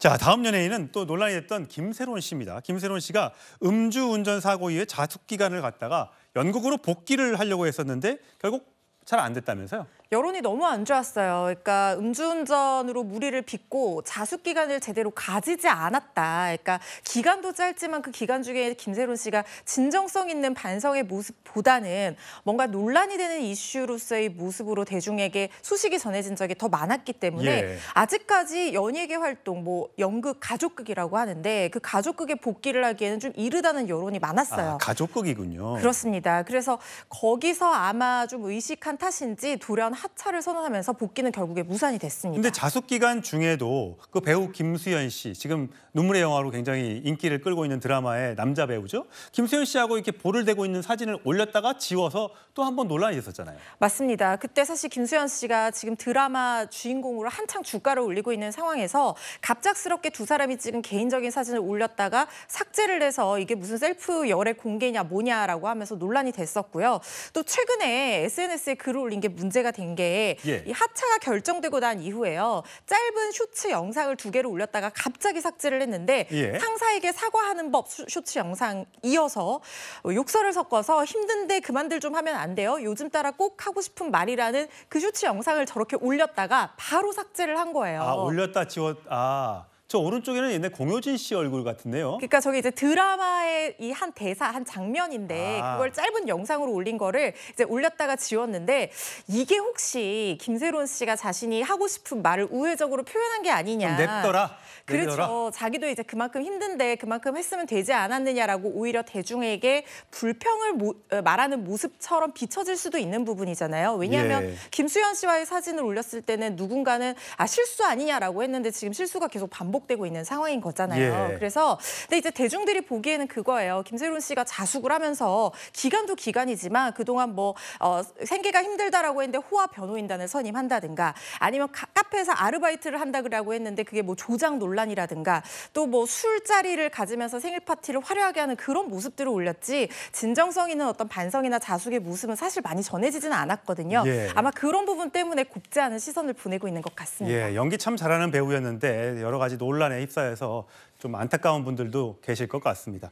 자, 다음 연예인은 또 논란이 됐던 김세론 씨입니다. 김세론 씨가 음주운전 사고 이후에 자숙 기간을 갖다가 연극으로 복귀를 하려고 했었는데 결국 잘 안 됐다면서요? 여론이 너무 안 좋았어요. 그러니까 음주운전으로 무리를 빚고 자숙 기간을 제대로 가지지 않았다. 그러니까 기간도 짧지만 그 기간 중에 김세론 씨가 진정성 있는 반성의 모습보다는 뭔가 논란이 되는 이슈로서의 모습으로 대중에게 소식이 전해진 적이 더 많았기 때문에 예. 아직까지 연예계 활동, 뭐 연극 가족극이라고 하는데 그가족극의 복귀를 하기에는 좀 이르다는 여론이 많았어요. 아, 가족극이군요. 그렇습니다. 그래서 거기서 아마 좀 의식한 탓인지 돌연 하차를 선언하면서 복귀는 결국에 무산이 됐습니다. 근데 자숙 기간 중에도 그 배우 김수현 씨 지금 눈물의 영화로 굉장히 인기를 끌고 있는 드라마의 남자 배우죠. 김수현 씨하고 이렇게 볼을 대고 있는 사진을 올렸다가 지워서 또 한 번 논란이 있었잖아요. 맞습니다. 그때 사실 김수현 씨가 지금 드라마 주인공으로 한창 주가를 올리고 있는 상황에서 갑작스럽게 두 사람이 찍은 개인적인 사진을 올렸다가 삭제를 해서 이게 무슨 셀프 열애 공개냐 뭐냐라고 하면서 논란이 됐었고요. 또 최근에 SNS에 글을 올린 게 문제가 된 된게이 예. 하차가 결정되고 난 이후에요. 짧은 쇼츠 영상을 두 개를 올렸다가 갑자기 삭제를 했는데 예. 상사에게 사과하는 법 쇼츠 영상 이어서 욕설을 섞어서 힘든데 그만들 좀 하면 안 돼요. 요즘 따라 꼭 하고 싶은 말이라는 그 쇼츠 영상을 저렇게 올렸다가 바로 삭제를 한 거예요. 아, 올렸다 지웠... 아... 저 오른쪽에는 옛날 공효진 씨 얼굴 같은데요. 그러니까 저게 이제 드라마의 이 한 대사 한 장면인데 아. 그걸 짧은 영상으로 올린 거를 이제 올렸다가 지웠는데 이게 혹시 김세론 씨가 자신이 하고 싶은 말을 우회적으로 표현한 게 아니냐. 냅더라. 그렇죠. 냅더라. 자기도 이제 그만큼 힘든데 그만큼 했으면 되지 않았느냐라고 오히려 대중에게 불평을 모, 어, 말하는 모습처럼 비춰질 수도 있는 부분이잖아요. 왜냐하면 예. 김수현 씨와의 사진을 올렸을 때는 누군가는 아 실수 아니냐라고 했는데 지금 실수가 계속 반복. 반복되고 있는 상황인 거잖아요. 예. 그래서 근데 이제 대중들이 보기에는 그거예요. 김세론 씨가 자숙을 하면서 기간도 기간이지만 그동안 뭐 어, 생계가 힘들다라고 했는데 호화 변호인단을 선임한다든가 아니면 가, 카페에서 아르바이트를 한다고 했는데 그게 뭐 조장 논란이라든가 또 뭐 술자리를 가지면서 생일 파티를 화려하게 하는 그런 모습들을 올렸지 진정성 있는 어떤 반성이나 자숙의 모습은 사실 많이 전해지진 않았거든요. 예. 아마 그런 부분 때문에 곱지 않은 시선을 보내고 있는 것 같습니다. 예, 연기 참 잘하는 배우였는데 여러 가지 논 논란에 휩싸여서 좀 안타까운 분들도 계실 것 같습니다.